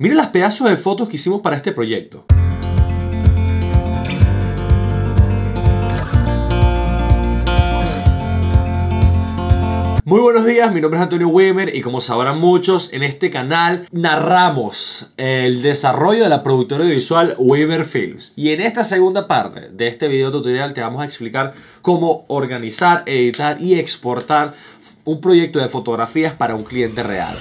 Miren las pedazos de fotos que hicimos para este proyecto. Muy buenos días, mi nombre es Antonio Weimer y como sabrán muchos, en este canal narramos el desarrollo de la productora audiovisual Weimer Films. Y en esta segunda parte de este video tutorial te vamos a explicar cómo organizar, editar y exportar un proyecto de fotografías para un cliente real.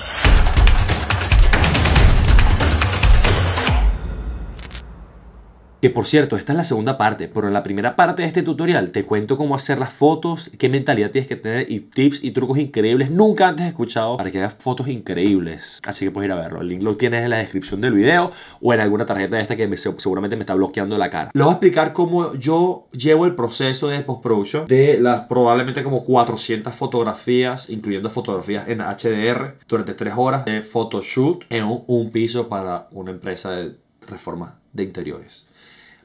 Que por cierto, esta es la segunda parte, pero en la primera parte de este tutorial te cuento cómo hacer las fotos, qué mentalidad tienes que tener y tips y trucos increíbles nunca antes escuchado para que hagas fotos increíbles. Así que puedes ir a verlo. El link lo tienes en la descripción del video o en alguna tarjeta de esta que seguramente me está bloqueando la cara. Lo voy a explicar cómo yo llevo el proceso de post-production de las probablemente como 400 fotografías, incluyendo fotografías en HDR, durante 3 horas de photoshoot en un, un piso para una empresa de reforma de interiores.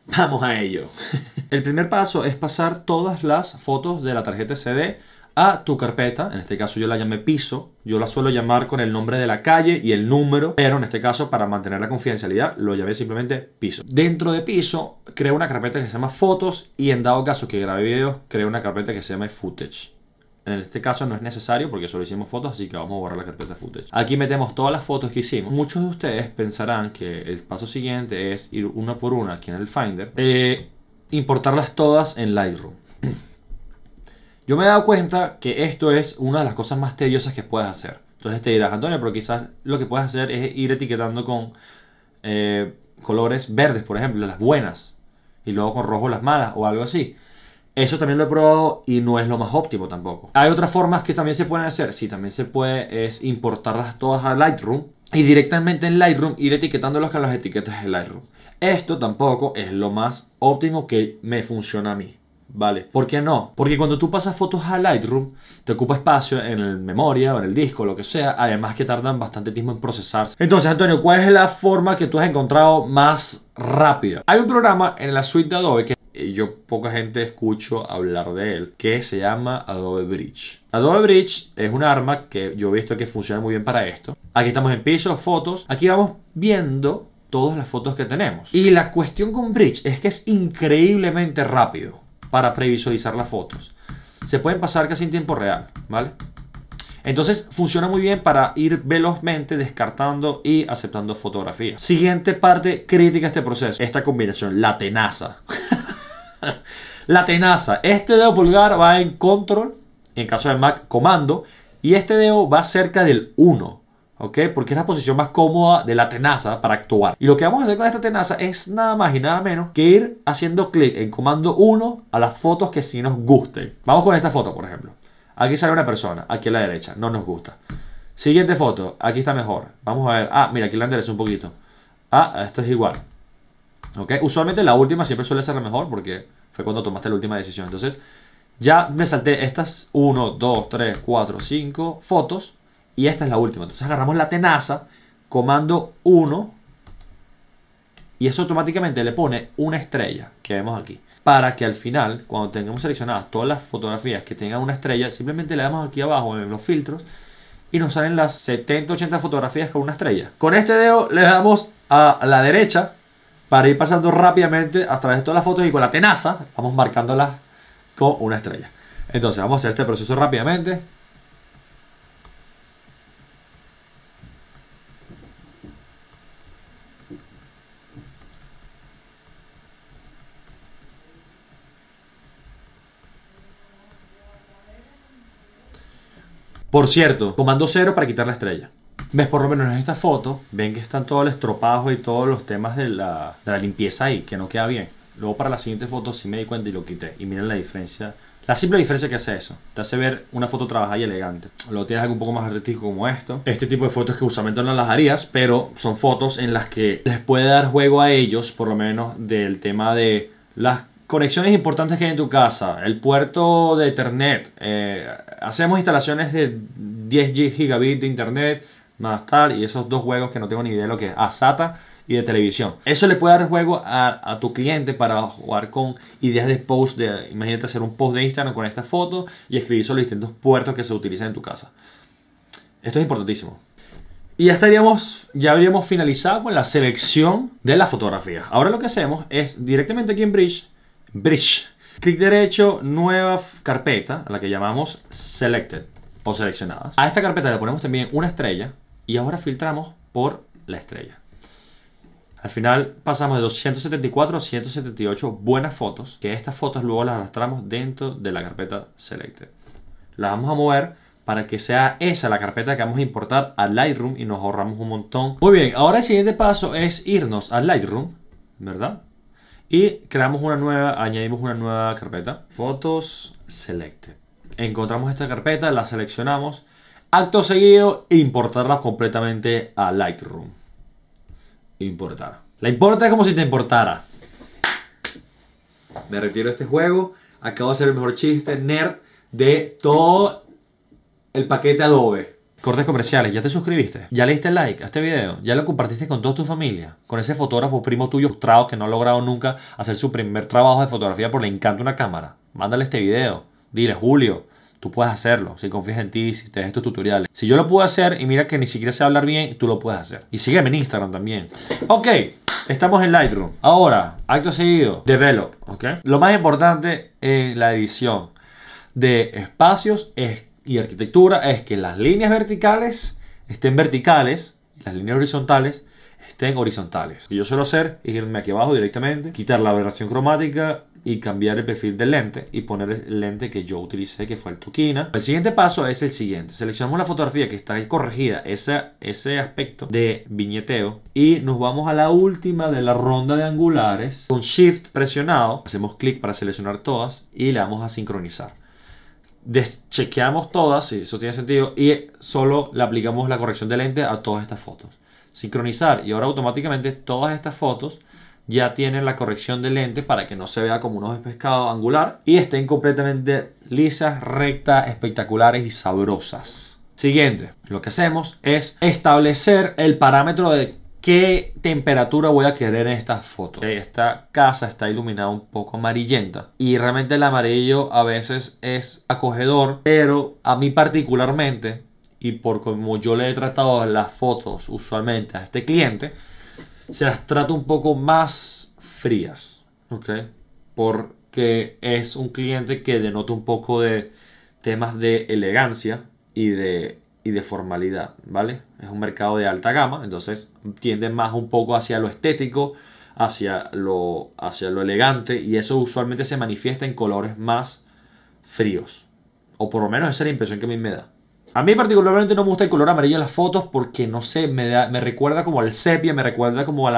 Vamos a ello. El primer paso es pasar todas las fotos de la tarjeta CD a tu carpeta, en este caso yo la llamé piso, yo la suelo llamar con el nombre de la calle y el número, pero en este caso para mantener la confidencialidad lo llamé simplemente piso. Dentro de piso creo una carpeta que se llama fotos y en dado caso que grabe videos creo una carpeta que se llama footage. En este caso no es necesario porque solo hicimos fotos, así que vamos a borrar la carpeta footage. Aquí metemos todas las fotos que hicimos. Muchos de ustedes pensarán que el paso siguiente es ir una por una aquí en el Finder, e importarlas todas en Lightroom. Yo me he dado cuenta que esto es una de las cosas más tediosas que puedes hacer. Entonces te dirás, Antonio, pero quizás lo que puedes hacer es ir etiquetando con eh, colores verdes, por ejemplo, las buenas, y luego con rojo las malas o algo así. Eso también lo he probado y no es lo más óptimo tampoco. Hay otras formas que también se pueden hacer. Si, también se puede es importarlas todas a Lightroom y directamente en Lightroom ir etiquetándolas con las etiquetas de Lightroom. Esto tampoco es lo más óptimo que me funciona a mí. ¿Vale? ¿Por qué no? Porque cuando tú pasas fotos a Lightroom, te ocupa espacio en el memoria o en el disco, lo que sea, además que tardan bastante tiempo en procesarse. Entonces, Antonio, ¿cuál es la forma que tú has encontrado más rápida? Hay un programa en la suite de Adobe que yo poca gente escucho hablar de él, que se llama Adobe Bridge. Adobe Bridge es un arma que yo he visto que funciona muy bien para esto. Aquí estamos en piso, fotos. Aquí vamos viendo todas las fotos que tenemos. Y la cuestión con Bridge es que es increíblemente rápido para previsualizar las fotos. Se pueden pasar casi en tiempo real, ¿vale? Entonces funciona muy bien para ir velozmente descartando y aceptando fotografías. Siguiente parte crítica a este proceso, esta combinación, la tenaza. la tenaza. Este dedo pulgar va en control, en caso de Mac, comando. Y este dedo va cerca del 1. ¿Ok? Porque es la posición más cómoda de la tenaza para actuar. Y lo que vamos a hacer con esta tenaza es nada más y nada menos que ir haciendo clic en comando 1 a las fotos que sí nos gusten. Vamos con esta foto, por ejemplo. Aquí sale una persona, aquí a la derecha, no nos gusta. Siguiente foto, aquí está mejor. Vamos a ver. Ah, mira, aquí la es un poquito. Ah, esto es igual. ¿Ok? Usualmente la última siempre suele ser la mejor porque fue cuando tomaste la última decisión. Entonces, ya me salté estas 1, 2, 3, 4, 5 fotos y esta es la última. Entonces agarramos la tenaza, comando 1 y eso automáticamente le pone una estrella que vemos aquí. Para que al final, cuando tengamos seleccionadas todas las fotografías que tengan una estrella, simplemente le damos aquí abajo en los filtros y nos salen las 70, 80 fotografías con una estrella. Con este dedo le damos a la derecha para ir pasando rápidamente a través de todas las fotos y con la tenaza vamos marcándolas con una estrella. Entonces vamos a hacer este proceso rápidamente. Por cierto, comando 0 para quitar la estrella ves por lo menos en esta foto, ven que están todos el estropajo y todos los temas de la, de la limpieza ahí, que no queda bien. Luego para la siguiente foto sí me di cuenta y lo quité. Y miren la diferencia. La simple diferencia que hace eso. Te hace ver una foto trabajada y elegante. Lo tienes algo un poco más artístico como esto. Este tipo de fotos que usualmente no las harías, pero son fotos en las que les puede dar juego a ellos, por lo menos del tema de las conexiones importantes que hay en tu casa, el puerto de internet, eh, hacemos instalaciones de 10 gigabit de internet, más tal, y esos dos juegos que no tengo ni idea de lo que es, Asata y de televisión. Eso le puede dar juego a, tu cliente para jugar con ideas de post, de, imagínate hacer un post de Instagram con esta foto y escribir sobre los distintos puertos que se utilizan en tu casa. Esto es importantísimo. Y ya estaríamos, ya habríamos finalizado con la selección de las fotografías. Ahora lo que hacemos es directamente aquí en Bridge, Bridge, clic derecho, nueva carpeta, a la que llamamos Selected o seleccionadas. A esta carpeta le ponemos también una estrella y ahora filtramos por la estrella. Al final pasamos de 274 a 178 buenas fotos, que estas fotos luego las arrastramos dentro de la carpeta Selected. Las vamos a mover para que sea esa la carpeta que vamos a importar a Lightroom y nos ahorramos un montón. Muy bien, ahora el siguiente paso es irnos a Lightroom, ¿verdad? Y creamos una nueva, añadimos una nueva carpeta, fotos selected. Encontramos esta carpeta, la seleccionamos Acto seguido, importarlas completamente a Lightroom. Importar. La importa es como si te importara. Me retiro de este juego. Acabo de hacer el mejor chiste nerd de todo el paquete Adobe. Cortes comerciales, ¿ya te suscribiste? ¿Ya le diste like a este video? ¿Ya lo compartiste con toda tu familia? Con ese fotógrafo primo tuyo frustrado que no ha logrado nunca hacer su primer trabajo de fotografía por le encanta una cámara. Mándale este video. Dile, Julio, Tú puedes hacerlo, si confías en ti, si te das estos tutoriales. Si yo lo puedo hacer y mira que ni siquiera sé hablar bien, tú lo puedes hacer. Y sígueme en Instagram también. Ok, estamos en Lightroom. Ahora, acto seguido, develop, ¿ok? Lo más importante en la edición de espacios y arquitectura es que las líneas verticales estén verticales y las líneas horizontales estén horizontales. Lo que yo suelo hacer es irme aquí abajo directamente, quitar la aberración cromática y cambiar el perfil del lente y poner el lente que yo utilicé, que fue el Tokina. El siguiente paso es el siguiente. Seleccionamos la fotografía que está corregida, ese, ese aspecto de viñeteo. Y nos vamos a la última de la ronda de angulares. Con Shift presionado, hacemos clic para seleccionar todas y le damos a sincronizar. Deschequeamos todas, si eso tiene sentido, y solo le aplicamos la corrección de lente a todas estas fotos. Sincronizar y ahora automáticamente todas estas fotos ya tienen la corrección de lente para que no se vea como unos ojo de pescado angular y estén completamente lisas, rectas, espectaculares y sabrosas. Siguiente, lo que hacemos es establecer el parámetro de qué temperatura voy a querer en esta foto. Esta casa está iluminada un poco amarillenta y realmente el amarillo a veces es acogedor, pero a mí particularmente y por como yo le he tratado las fotos usualmente a este cliente, se las trata un poco más frías, Porque es un cliente que denota un poco de temas de elegancia y de, de formalidad, ¿vale? Es un mercado de alta gama, entonces tiende más un poco hacia lo estético, hacia lo, hacia lo elegante y eso usualmente se manifiesta en colores más fríos. O por lo menos esa es la impresión que a mí me da. A mí particularmente no me gusta el color amarillo en las fotos porque, no sé, me, da, me recuerda como al sepia, me recuerda como a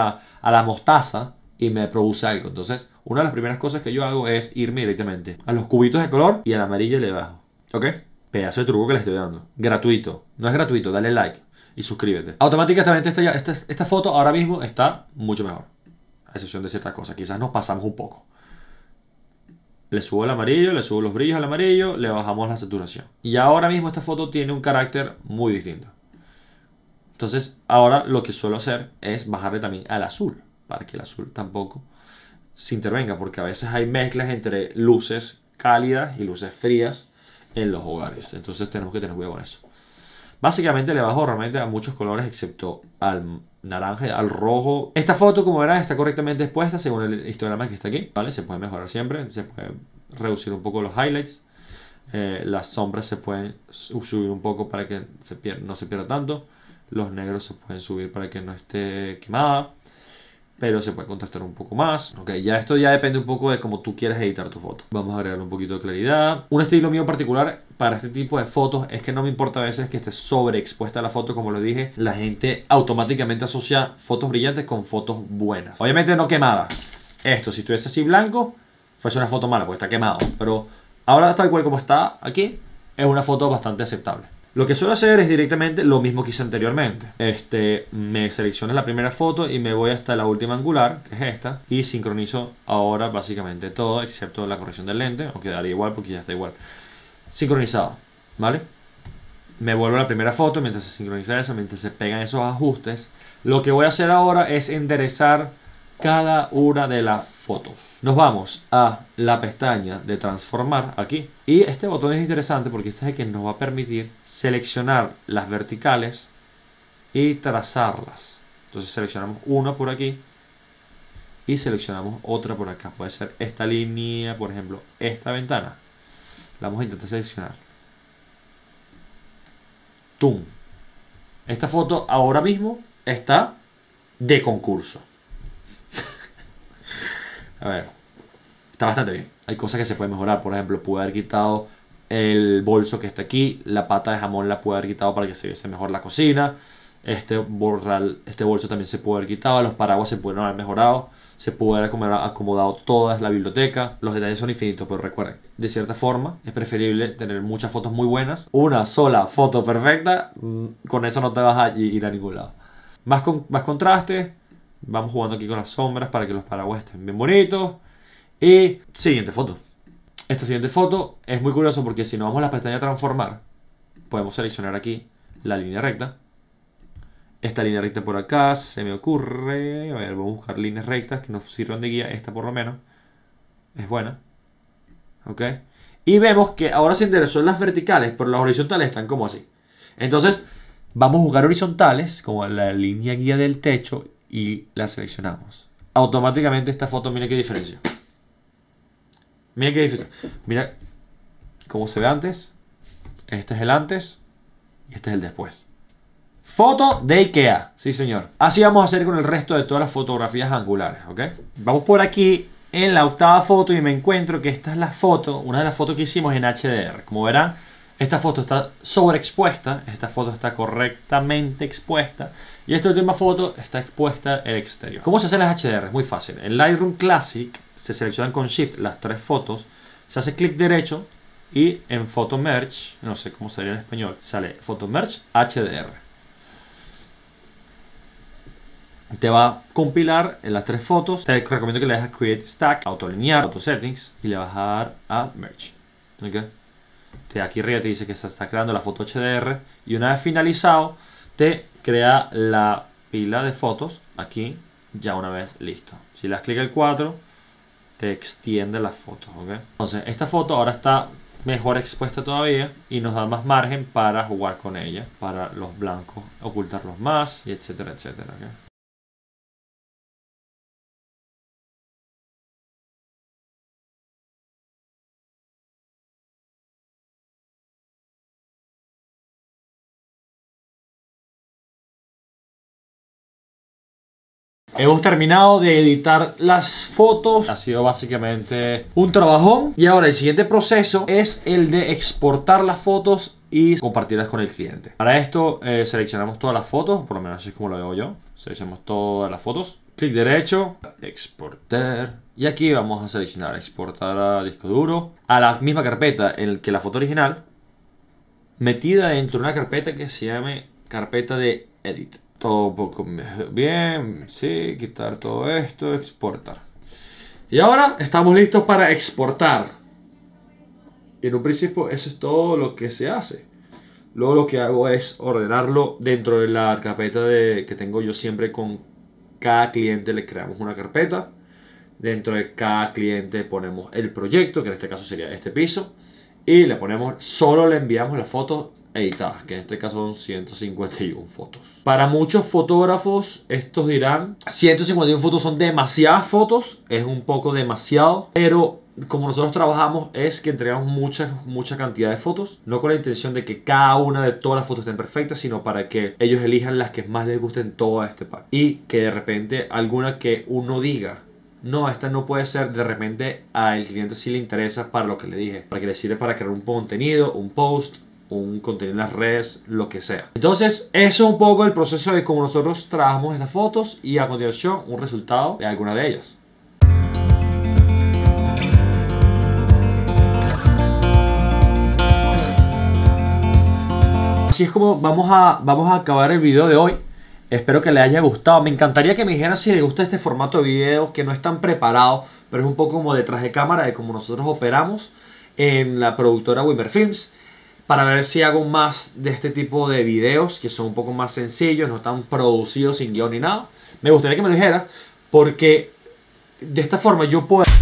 la, mostaza y me produce algo. Entonces, una de las primeras cosas que yo hago es irme directamente a los cubitos de color y al amarillo le bajo. ¿Ok? Pedazo de truco que le estoy dando. Gratuito. No es gratuito, dale like y suscríbete. Automáticamente esta, esta, esta foto ahora mismo está mucho mejor. A excepción de ciertas cosas. Quizás nos pasamos un poco le subo el amarillo, le subo los brillos al amarillo, le bajamos la saturación. Y ahora mismo esta foto tiene un carácter muy distinto. Entonces, ahora lo que suelo hacer es bajarle también al azul, para que el azul tampoco se intervenga, porque a veces hay mezclas entre luces cálidas y luces frías en los hogares. Entonces tenemos que tener cuidado con eso. Básicamente le bajo realmente a muchos colores excepto al naranja al rojo. Esta foto, como verán, está correctamente expuesta según el histograma que está aquí, ¿vale? Se puede mejorar siempre, se puede reducir un poco los highlights. Eh, las sombras se pueden subir un poco para que se pierda, no se pierda tanto. Los negros se pueden subir para que no esté quemada pero se puede contestar un poco más. Ok, ya esto ya depende un poco de cómo tú quieres editar tu foto. Vamos a agregarle un poquito de claridad. Un estilo mío particular para este tipo de fotos es que no me importa a veces que esté sobreexpuesta la foto, como lo dije, la gente automáticamente asocia fotos brillantes con fotos buenas. Obviamente no quemada. Esto, si estuviese así blanco, fuese una foto mala porque está quemado, pero ahora tal cual como está aquí, es una foto bastante aceptable. Lo que suelo hacer es directamente lo mismo que hice anteriormente. Este, me selecciono la primera foto y me voy hasta la última angular, que es esta, y sincronizo ahora básicamente todo, excepto la corrección del lente, aunque daría igual porque ya está igual. Sincronizado, ¿vale? Me vuelvo a la primera foto mientras se sincroniza eso, mientras se pegan esos ajustes. Lo que voy a hacer ahora es enderezar cada una de las Fotos. Nos vamos a la pestaña de transformar aquí. Y este botón es interesante porque este es el que nos va a permitir seleccionar las verticales y trazarlas. Entonces seleccionamos una por aquí y seleccionamos otra por acá. Puede ser esta línea, por ejemplo, esta ventana. La vamos a intentar seleccionar. ¡Tum! Esta foto ahora mismo está de concurso. A ver, está bastante bien. Hay cosas que se pueden mejorar. Por ejemplo, pude haber quitado el bolso que está aquí. La pata de jamón la pude haber quitado para que se viese mejor la cocina. Este, este bolso también se puede haber quitado. Los paraguas se pueden haber mejorado. Se puede haber acomodado toda la biblioteca. Los detalles son infinitos, pero recuerden, de cierta forma es preferible tener muchas fotos muy buenas. Una sola foto perfecta, mm, con eso no te vas a ir a ningún lado. más contraste, Vamos jugando aquí con las sombras para que los paraguas estén bien bonitos. Y siguiente foto. Esta siguiente foto es muy curioso porque si nos vamos a la pestaña transformar, podemos seleccionar aquí la línea recta. Esta línea recta por acá, se me ocurre... A ver, vamos a buscar líneas rectas que nos sirvan de guía. Esta por lo menos es buena. ¿Ok? Y vemos que ahora se interesó las verticales, pero las horizontales están como así. Entonces, vamos a jugar horizontales, como la línea guía del techo, y la seleccionamos. Automáticamente esta foto, mira qué diferencia. Mira qué diferencia. Mira cómo se ve antes. Este es el antes y este es el después. Foto de Ikea, sí señor. Así vamos a hacer con el resto de todas las fotografías angulares, ¿ok? Vamos por aquí en la octava foto y me encuentro que esta es la foto, una de las fotos que hicimos en HDR. Como verán, esta foto está sobreexpuesta, esta foto está correctamente expuesta y esta última foto está expuesta el exterior. ¿Cómo se hacen las HDR? Es muy fácil. En Lightroom Classic se seleccionan con Shift las tres fotos, se hace clic derecho y en Photo Merge, no sé cómo sería en español, sale Photo Merge HDR. Te va a compilar en las tres fotos. Te recomiendo que le dejes Create Stack, auto Autolinear, Auto Settings y le vas a dar a Merge. Te, aquí arriba te dice que se está creando la foto HDR. Y una vez finalizado, te crea la pila de fotos aquí ya una vez listo. Si le das clic al 4, te extiende las fotos. Entonces, esta foto ahora está mejor expuesta todavía y nos da más margen para jugar con ella, para los blancos ocultarlos más, y etcétera, etcétera. Hemos terminado de editar las fotos. Ha sido básicamente un trabajón. Y ahora el siguiente proceso es el de exportar las fotos y compartirlas con el cliente. Para esto eh, seleccionamos todas las fotos, por lo menos así es como lo veo yo. Seleccionamos todas las fotos. Clic derecho, exportar. Y aquí vamos a seleccionar exportar a disco duro. A la misma carpeta en la que la foto original. Metida dentro de una carpeta que se llame carpeta de edit poco bien, sí, quitar todo esto, exportar. Y ahora estamos listos para exportar. En un principio eso es todo lo que se hace. Luego lo que hago es ordenarlo dentro de la carpeta de, que tengo yo siempre con cada cliente. Le creamos una carpeta. Dentro de cada cliente ponemos el proyecto, que en este caso sería este piso. Y le ponemos, solo le enviamos la foto editadas, que en este caso son 151 fotos. Para muchos fotógrafos, estos dirán, 151 fotos son demasiadas fotos, es un poco demasiado, pero como nosotros trabajamos es que entregamos mucha, mucha cantidad de fotos, no con la intención de que cada una de todas las fotos estén perfectas, sino para que ellos elijan las que más les gusten todo este pack. Y que de repente alguna que uno diga, no, esta no puede ser, de repente al cliente sí le interesa para lo que le dije, para que le sirve para crear un contenido, un post, un contenido en las redes, lo que sea. Entonces, eso es un poco el proceso de cómo nosotros trabajamos estas fotos y a continuación un resultado de alguna de ellas. Así es como vamos a, vamos a acabar el video de hoy. Espero que les haya gustado. Me encantaría que me dijeran si les gusta este formato de video, que no es tan preparado, pero es un poco como detrás de cámara de cómo nosotros operamos en la productora Wimmer Films para ver si hago más de este tipo de videos que son un poco más sencillos, no están producidos sin guión ni nada. Me gustaría que me lo dijeras porque de esta forma yo puedo...